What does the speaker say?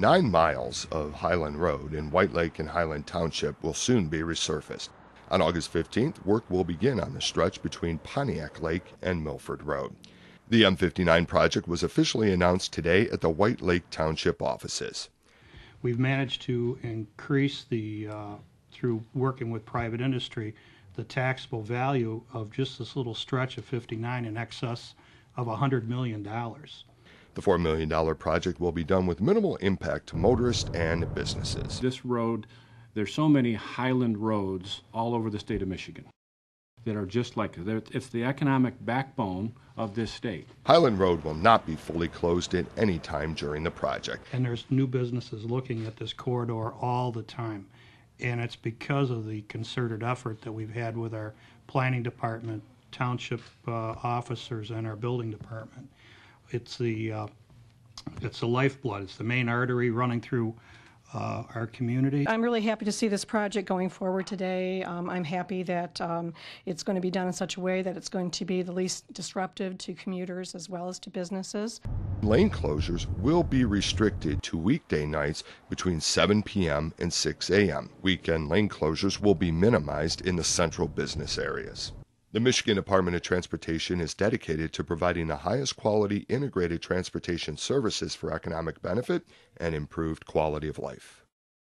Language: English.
Nine miles of Highland Road in White Lake and Highland Township will soon be resurfaced. On August 15th, work will begin on the stretch between Pontiac Lake and Milford Road. The M59 project was officially announced today at the White Lake Township offices. We've managed to increase the, uh, through working with private industry, the taxable value of just this little stretch of 59 in excess of $100 million. The $4 million project will be done with minimal impact to motorists and businesses. This road, there's so many highland roads all over the state of Michigan that are just like it's the economic backbone of this state. Highland Road will not be fully closed at any time during the project. And there's new businesses looking at this corridor all the time. And it's because of the concerted effort that we've had with our planning department, township uh, officers, and our building department it's the uh, it's the lifeblood. It's the main artery running through uh, our community. I'm really happy to see this project going forward today. Um, I'm happy that um, it's going to be done in such a way that it's going to be the least disruptive to commuters as well as to businesses. Lane closures will be restricted to weekday nights between 7 p.m. and 6 a.m. Weekend lane closures will be minimized in the central business areas. The Michigan Department of Transportation is dedicated to providing the highest quality integrated transportation services for economic benefit and improved quality of life.